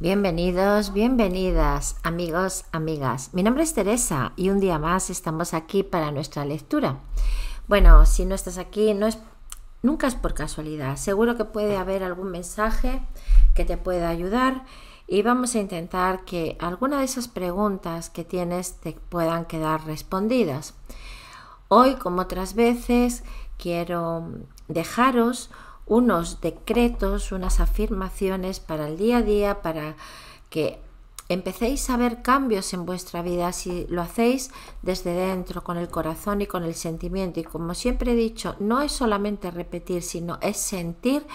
Bienvenidos, bienvenidas, amigos, amigas. Mi nombre es Teresa y un día más estamos aquí para nuestra lectura. Bueno, si no estás aquí, no es, nunca es por casualidad. Seguro que puede haber algún mensaje que te pueda ayudar y vamos a intentar que alguna de esas preguntas que tienes te puedan quedar respondidas. Hoy, como otras veces, quiero dejaros unos decretos, unas afirmaciones para el día a día, para que empecéis a ver cambios en vuestra vida si lo hacéis desde dentro, con el corazón y con el sentimiento. Y como siempre he dicho, no es solamente repetir, sino es sentir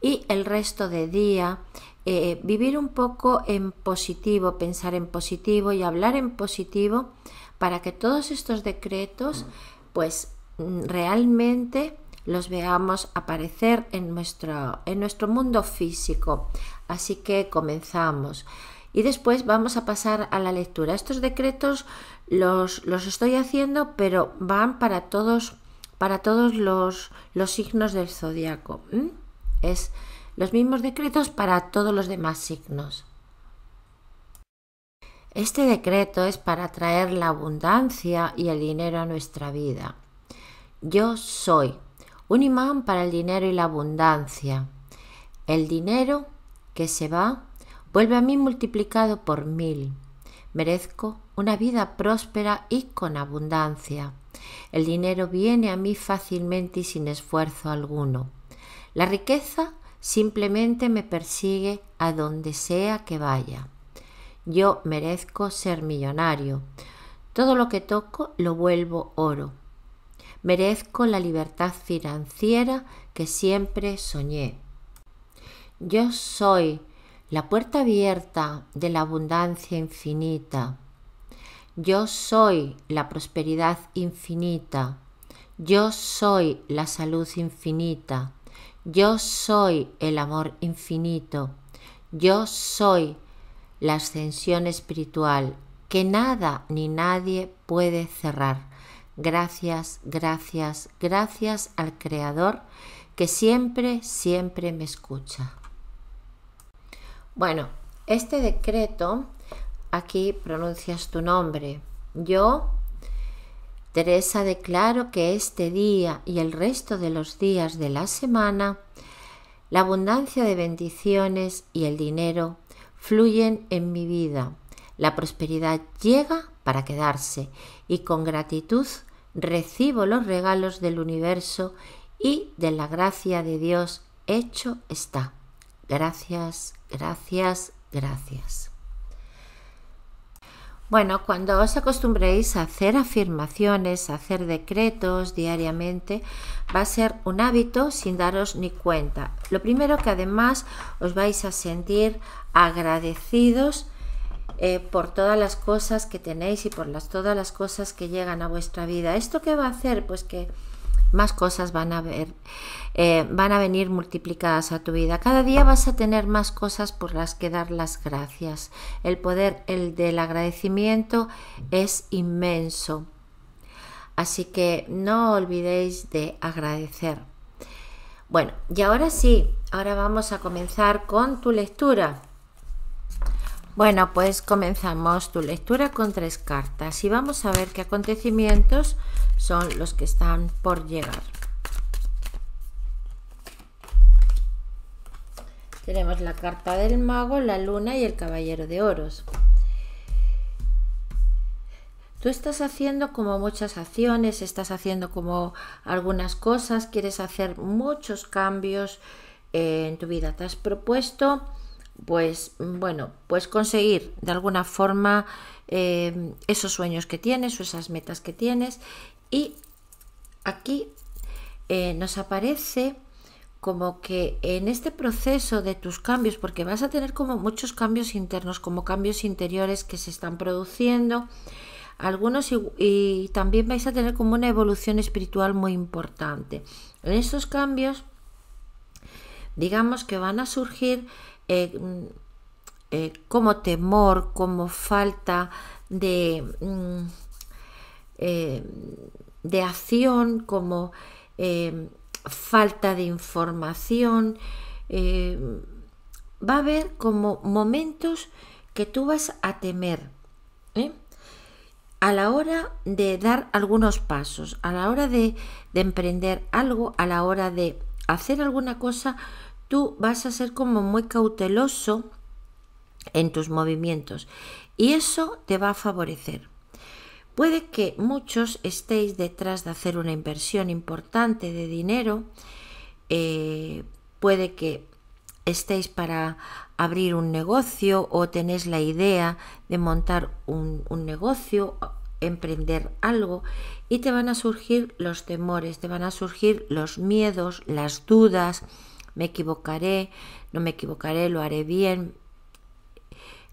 y el resto de día eh, vivir un poco en positivo, pensar en positivo y hablar en positivo para que todos estos decretos pues mm, realmente los veamos aparecer en nuestro, en nuestro mundo físico. Así que comenzamos. Y después vamos a pasar a la lectura. Estos decretos los, estoy haciendo, pero van para todos, para todos los, signos del zodiaco. Es los mismos decretos para todos los demás signos. Este decreto es para traer la abundancia y el dinero a nuestra vida. Yo soy un imán para el dinero y la abundancia. El dinero que se va vuelve a mí multiplicado por mil. Merezco una vida próspera y con abundancia. El dinero viene a mí fácilmente y sin esfuerzo alguno. La riqueza simplemente me persigue a donde sea que vaya. Yo merezco ser millonario. Todo lo que toco lo vuelvo oro. Merezco la libertad financiera que siempre soñé. Yo soy la puerta abierta de la abundancia infinita. Yo soy la prosperidad infinita. Yo soy la salud infinita. Yo soy el amor infinito. Yo soy la ascensión espiritual que nada ni nadie puede cerrar Gracias, gracias, gracias al Creador que siempre, siempre me escucha. Bueno, este decreto, aquí pronuncias tu nombre. Yo, Teresa, declaro que este día y el resto de los días de la semana, la abundancia de bendiciones y el dinero fluyen en mi vida. La prosperidad llega para quedarse y con gratitud recibo los regalos del universo y de la gracia de Dios hecho está. Gracias, gracias, gracias. Bueno, cuando os acostumbréis a hacer afirmaciones, a hacer decretos diariamente, va a ser un hábito sin daros ni cuenta. Lo primero que además os vais a sentir agradecidos eh, por todas las cosas que tenéis y por las, todas las cosas que llegan a vuestra vida. ¿Esto qué va a hacer? Pues que más cosas van a ver, eh, van a venir multiplicadas a tu vida. Cada día vas a tener más cosas por las que dar las gracias. El poder, el del agradecimiento es inmenso. Así que no olvidéis de agradecer. Bueno, y ahora sí, ahora vamos a comenzar con tu lectura. Bueno, pues comenzamos tu lectura con tres cartas y vamos a ver qué acontecimientos son los que están por llegar. Tenemos la carta del mago, la luna y el caballero de oros. Tú estás haciendo como muchas acciones, estás haciendo como algunas cosas, quieres hacer muchos cambios en tu vida. Te has propuesto pues bueno, pues conseguir de alguna forma eh, esos sueños que tienes o esas metas que tienes. Y aquí eh, nos aparece como que en este proceso de tus cambios, porque vas a tener como muchos cambios internos, como cambios interiores que se están produciendo, algunos y, y también vais a tener como una evolución espiritual muy importante. En estos cambios, digamos que van a surgir eh, eh, como temor, como falta de, mm, eh, de acción, como falta de información. va a haber como momentos que tú vas a temer a la hora de dar algunos pasos, a la hora de, emprender algo, a la hora de hacer alguna cosa, tú vas a ser como muy cauteloso en tus movimientos y eso te va a favorecer. Puede que muchos estéis detrás de hacer una inversión importante de dinero, eh, puede que estéis para abrir un negocio o tenéis la idea de montar un, un negocio, emprender algo y te van a surgir los temores, te van a surgir los miedos, las dudas, me equivocaré, no me equivocaré, lo haré bien.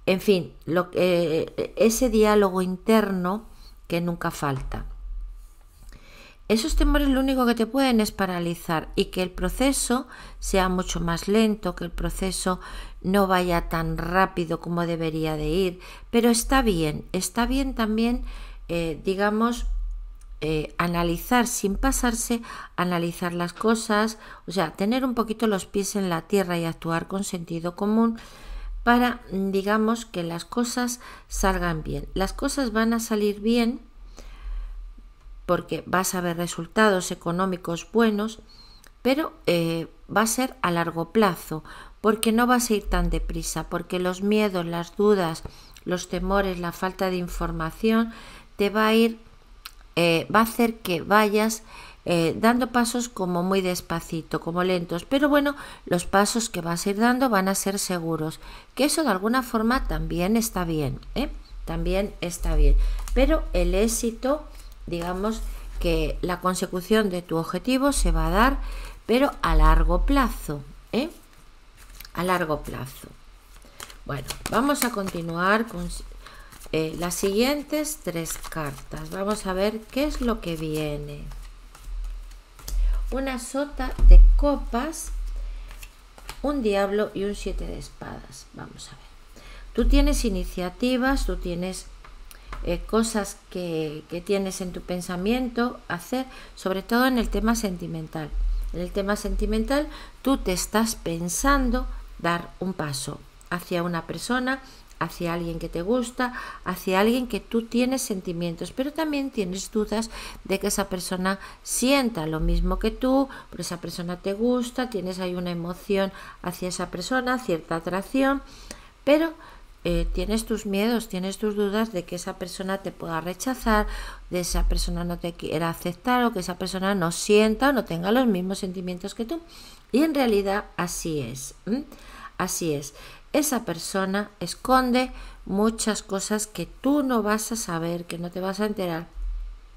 En fin, lo, que eh, ese diálogo interno que nunca falta. Esos temores lo único que te pueden es paralizar y que el proceso sea mucho más lento, que el proceso no vaya tan rápido como debería de ir. Pero está bien, está bien también, eh, digamos, eh, analizar sin pasarse, analizar las cosas, o sea, tener un poquito los pies en la tierra y actuar con sentido común para, digamos, que las cosas salgan bien. Las cosas van a salir bien porque vas a ver resultados económicos buenos, pero eh, va a ser a largo plazo, porque no vas a ir tan deprisa, porque los miedos, las dudas, los temores, la falta de información te va a ir eh, va a hacer que vayas eh, dando pasos como muy despacito, como lentos, pero bueno, los pasos que vas a ir dando van a ser seguros, que eso de alguna forma también está bien, ¿eh? también está bien, pero el éxito, digamos que la consecución de tu objetivo se va a dar, pero a largo plazo, ¿eh? a largo plazo. Bueno, vamos a continuar con eh, las siguientes tres cartas. Vamos a ver qué es lo que viene. Una sota de copas, un diablo y un siete de espadas. Vamos a ver. Tú tienes iniciativas, tú tienes eh, cosas que tienes en tu pensamiento hacer, sobre todo en el tema sentimental. En el tema sentimental, tú te estás pensando dar un paso hacia una persona hacia alguien que te gusta, hacia alguien que tú tienes sentimientos, pero también tienes dudas de que esa persona sienta lo mismo que tú, por esa persona te gusta, tienes ahí una emoción hacia esa persona, cierta atracción, pero eh, tienes tus miedos, tienes tus dudas de que esa persona te pueda rechazar, de esa persona no te quiera aceptar o que esa persona no sienta o no tenga los mismos sentimientos que tú. Y en realidad así es. Así es esa persona esconde muchas cosas que tú no vas a saber, que no te vas a enterar,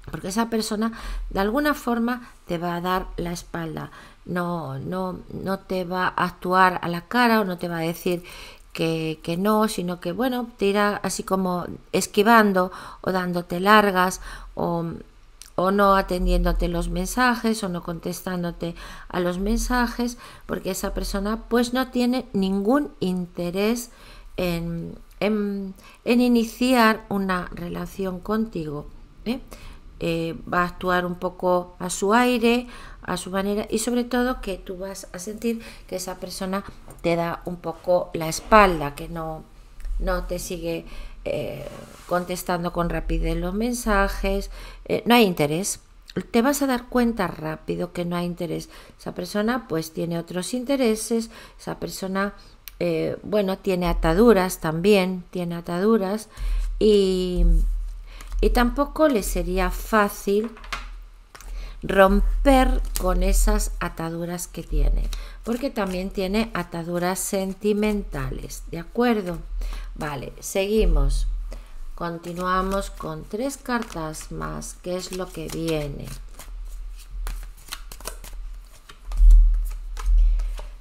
porque esa persona de alguna forma te va a dar la espalda, no, no, no te va a actuar a la cara o no te va a decir que, que, no, sino que bueno, te irá así como esquivando o dándote largas o o no atendiéndote los mensajes o no contestándote a los mensajes, porque esa persona pues no tiene ningún interés en, en, iniciar una relación contigo. ¿eh? Eh, va a actuar un poco a su aire, a su manera y sobre todo que tú vas a sentir que esa persona te da un poco la espalda, que no, no te sigue eh, contestando con rapidez los mensajes, eh, no hay interés. Te vas a dar cuenta rápido que no hay interés. Esa persona pues tiene otros intereses, esa persona eh, bueno, tiene ataduras también, tiene ataduras y, y tampoco le sería fácil romper con esas ataduras que tiene, porque también tiene ataduras sentimentales, ¿de acuerdo? Vale, seguimos. Continuamos con tres cartas más, ¿qué es lo que viene?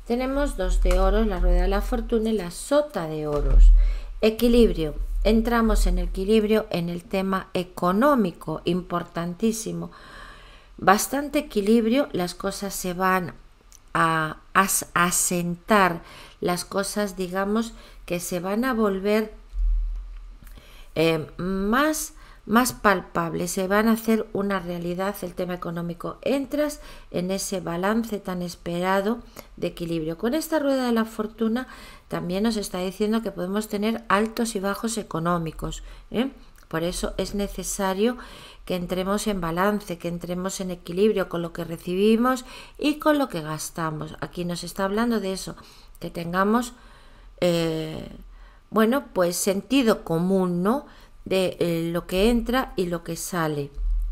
Tenemos dos de oros, la rueda de la fortuna y la sota de oros. Equilibrio. Entramos en equilibrio en el tema económico, importantísimo bastante equilibrio, las cosas se van a asentar, las cosas digamos que se van a volver eh, más más se van a hacer una realidad el tema económico. Entras en ese balance tan esperado de equilibrio. Con esta rueda de la fortuna también nos está diciendo que podemos tener altos y bajos económicos. ¿eh? Por eso es necesario que entremos en balance, que entremos en equilibrio con lo que recibimos y con lo que gastamos. Aquí nos está hablando de eso, que tengamos, eh, bueno, pues sentido común, ¿no? De eh, lo que entra y lo que sale.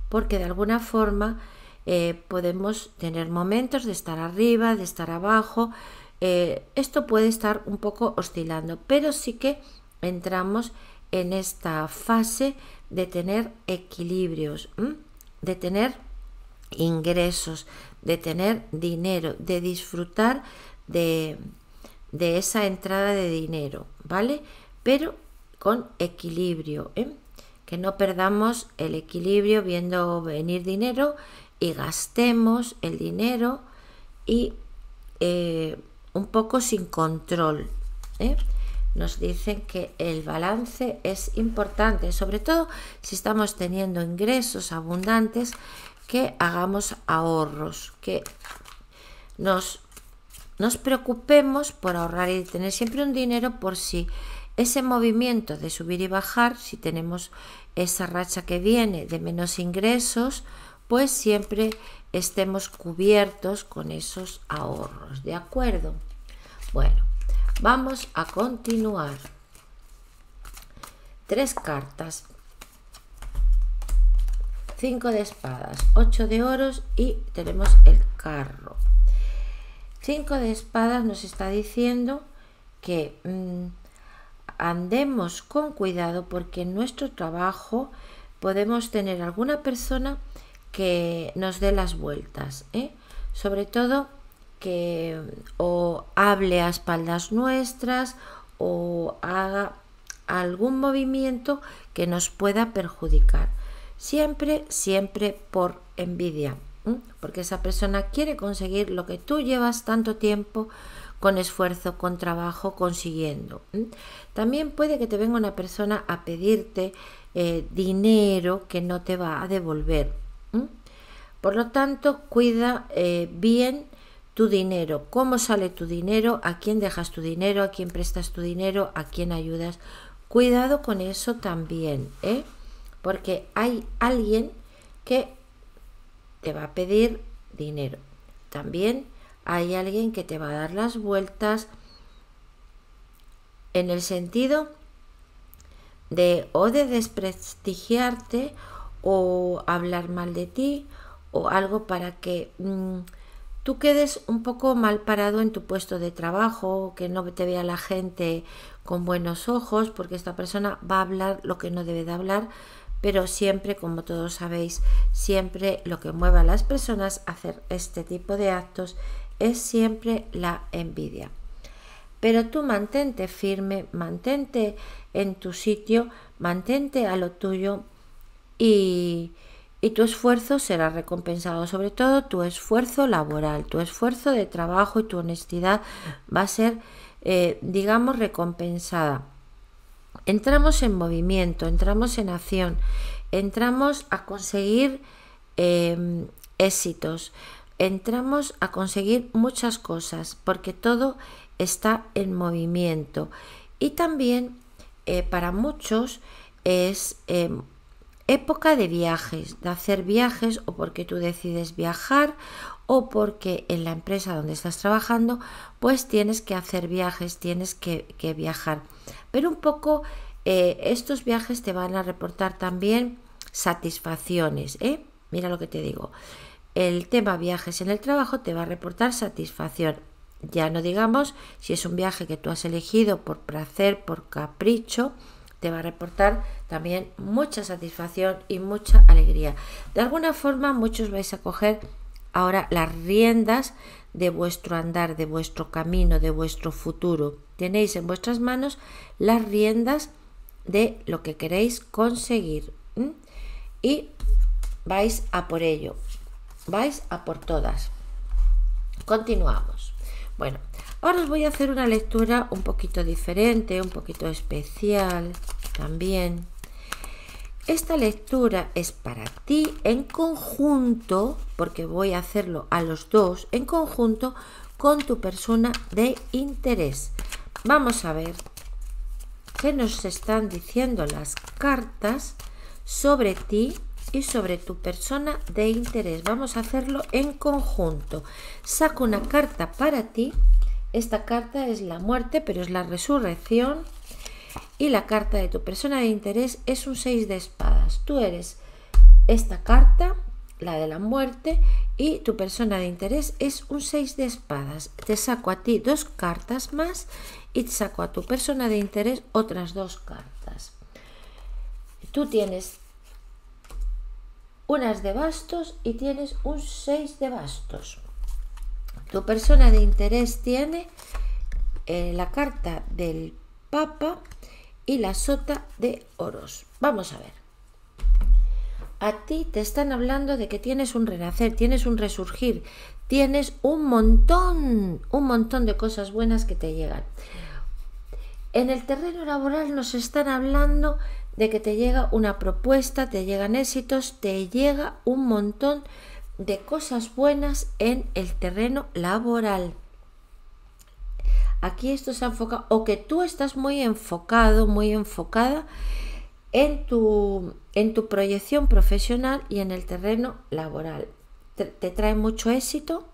Porque de alguna forma eh, podemos tener momentos de estar arriba, de estar abajo. esto puede estar un poco oscilando, pero sí que entramos en esta fase de tener equilibrios, de tener ingresos, de tener dinero, de disfrutar de, esa entrada de dinero, ¿vale? Pero con equilibrio, ¿eh? que no perdamos el equilibrio viendo venir dinero y gastemos el dinero y eh, un poco sin control. ¿eh? nos dicen que el balance es importante, sobre todo si estamos teniendo ingresos abundantes, que hagamos ahorros, que nos, nos preocupemos por ahorrar y tener siempre un dinero por si ese movimiento de subir y bajar, si tenemos esa racha que viene de menos ingresos, pues siempre estemos cubiertos con esos ahorros, ¿de acuerdo? Bueno, Vamos a continuar. Tres cartas. cinco de espadas, ocho de oros y tenemos el carro. Cinco de espadas nos está diciendo que mm, andemos con cuidado porque en nuestro trabajo podemos tener alguna persona que nos dé las vueltas. ¿eh? Sobre todo que o hable a espaldas nuestras o haga algún movimiento que nos pueda perjudicar. Siempre, siempre por envidia, porque esa persona quiere conseguir lo que tú llevas tanto tiempo con esfuerzo, con trabajo, consiguiendo. También puede que te venga una persona a pedirte eh, dinero que no te va a devolver. Por lo tanto, cuida eh, bien tu dinero, cómo sale tu dinero, a quién dejas tu dinero, a quién prestas tu dinero, a quién ayudas. Cuidado con eso también, ¿eh? porque hay alguien que te va a pedir dinero. También hay alguien que te va a dar las vueltas en el sentido de o de desprestigiarte o hablar mal de ti o algo para que... Mm, tú quedes un poco mal parado en tu puesto de trabajo, que no te vea la gente con buenos ojos, porque esta persona va a hablar lo que no debe de hablar, pero siempre, como todos sabéis, siempre lo que mueve a las personas a hacer este tipo de actos es siempre la envidia. Pero tú mantente firme, mantente en tu sitio, mantente a lo tuyo y, y tu esfuerzo será recompensado, sobre todo tu esfuerzo laboral, tu esfuerzo de trabajo y tu honestidad va a ser, eh, digamos, recompensada. Entramos en movimiento, entramos en acción, entramos a conseguir em, éxitos, entramos a conseguir muchas cosas, porque todo está en movimiento. Y también eh, para muchos es em, época de viajes, de hacer viajes o porque tú decides viajar o porque en la empresa donde estás trabajando pues tienes que hacer viajes, tienes que, viajar. Pero un poco eh, estos viajes te van a reportar también satisfacciones. ¿eh? Mira lo que te digo. El tema viajes en el trabajo te va a reportar satisfacción. Ya no digamos si es un viaje que tú has elegido por placer, por capricho, te va a reportar también mucha satisfacción y mucha alegría. De alguna forma muchos vais a coger ahora las riendas de vuestro andar, de vuestro camino, de vuestro futuro. Tenéis en vuestras manos las riendas de lo que queréis conseguir y vais a por ello, vais a por todas. Continuamos. Bueno, ahora os voy a hacer una lectura un poquito diferente, un poquito especial también. Esta lectura es para ti en conjunto, porque voy a hacerlo a los dos, en conjunto con tu persona de interés. Vamos a ver qué nos están diciendo las cartas sobre ti y sobre tu persona de interés. Vamos a hacerlo en conjunto. Saco una carta para ti. Esta carta es la muerte, pero es la resurrección y la carta de tu persona de interés es un 6 de espadas. Tú eres esta carta, la de la muerte, y tu persona de interés es un 6 de espadas. Te saco a ti dos cartas más y te saco a tu persona de interés otras dos cartas. Tú tienes unas de bastos y tienes un 6 de bastos. Tu persona de interés tiene eh, la carta del Papa y la sota de oros. Vamos a ver. A ti te están hablando de que tienes un renacer, tienes un resurgir, tienes un montón, un montón de cosas buenas que te llegan. En el terreno laboral nos están hablando de que te llega una propuesta, te llegan éxitos, te llega un montón de cosas buenas en el terreno laboral. Aquí esto se enfoca o que tú estás muy enfocado, muy enfocada en tu, en tu proyección profesional y en el terreno laboral. Te, trae mucho éxito,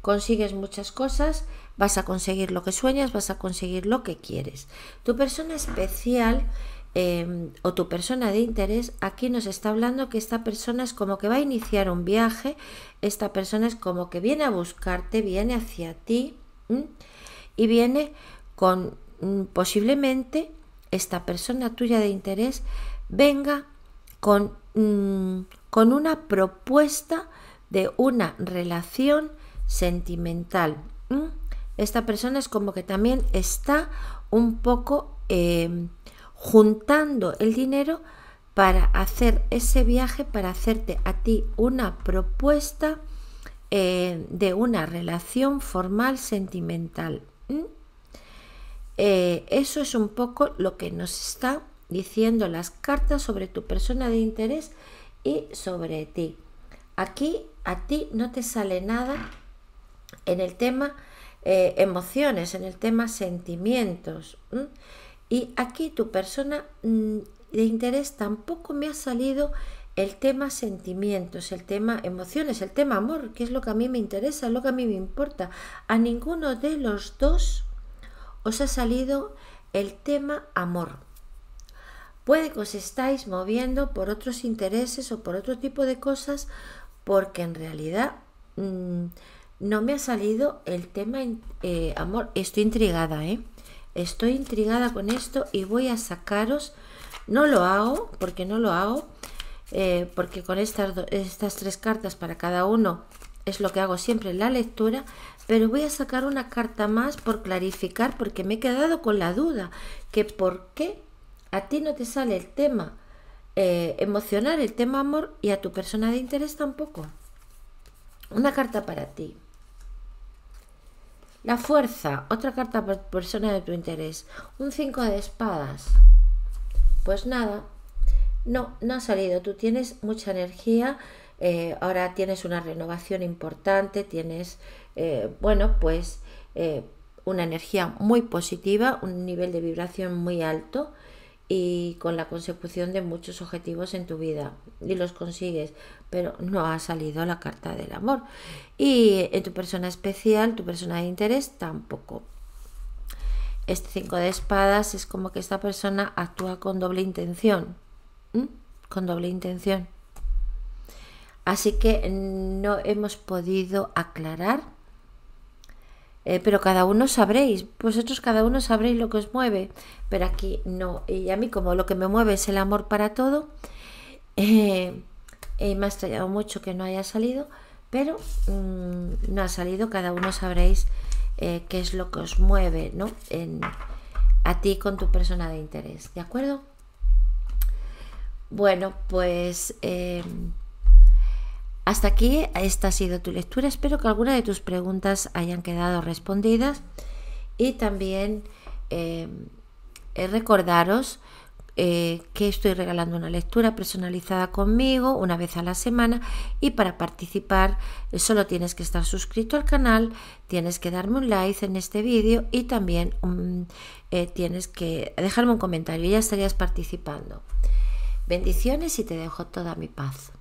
consigues muchas cosas, vas a conseguir lo que sueñas, vas a conseguir lo que quieres. Tu persona especial em, o tu persona de interés, aquí nos está hablando que esta persona es como que va a iniciar un viaje, esta persona es como que viene a buscarte, viene hacia ti y viene con mm, posiblemente esta persona tuya de interés venga con, mm, con una propuesta de una relación sentimental. Esta persona es como que también está un poco em, juntando el dinero para hacer ese viaje, para hacerte a ti una propuesta eh, de una relación formal sentimental. Mm. Eh, eso es un poco lo que nos está diciendo las cartas sobre tu persona de interés y sobre ti. Aquí a ti no te sale nada en el tema eh, emociones, en el tema sentimientos. Y aquí tu persona mm, de interés tampoco me ha salido el tema sentimientos, el tema emociones, el tema amor, que es lo que a mí me interesa, lo que a mí me importa. A ninguno de los dos os ha salido el tema amor. Puede que os estáis moviendo por otros intereses o por otro tipo de cosas porque en realidad mm, no me ha salido el tema eh, amor. Estoy intrigada, ¿eh? Estoy intrigada con esto y voy a sacaros. No lo hago porque no lo hago eh, porque con estas, estas tres cartas para cada uno es lo que hago siempre en la lectura, pero voy a sacar una carta más por clarificar, porque me he quedado con la duda, que por qué a ti no te sale el tema eh, emocional, el tema amor, y a tu persona de interés tampoco. Una carta para ti. La fuerza, otra carta por persona de tu interés. Un 5 de espadas. Pues nada, no, no ha salido. Tú tienes mucha energía, eh, ahora tienes una renovación importante, tienes, eh, bueno, pues eh, una energía muy positiva, un nivel de vibración muy alto y con la consecución de muchos objetivos en tu vida y los consigues, pero no ha salido la carta del amor. Y en tu persona especial, tu persona de interés, tampoco. Este 5 de espadas es como que esta persona actúa con doble intención con doble intención. Así que no hemos podido aclarar, eh, pero cada uno sabréis, vosotros cada uno sabréis lo que os mueve, pero aquí no, y a mí como lo que me mueve es el amor para todo, eh, y me ha estallado mucho que no haya salido, pero mm, no ha salido, cada uno sabréis eh, qué es lo que os mueve, ¿no? a ti con tu persona de interés, ¿de acuerdo? Bueno, pues em, hasta aquí esta ha sido tu lectura. Espero que alguna de tus preguntas hayan quedado respondidas y también em, eh, recordaros eh, que estoy regalando una lectura personalizada conmigo una vez a la semana y para participar eh, solo tienes que estar suscrito al canal, tienes que darme un like en este vídeo y también mm, tienes que dejarme un comentario y ya estarías participando. Bendiciones y te dejo toda mi paz.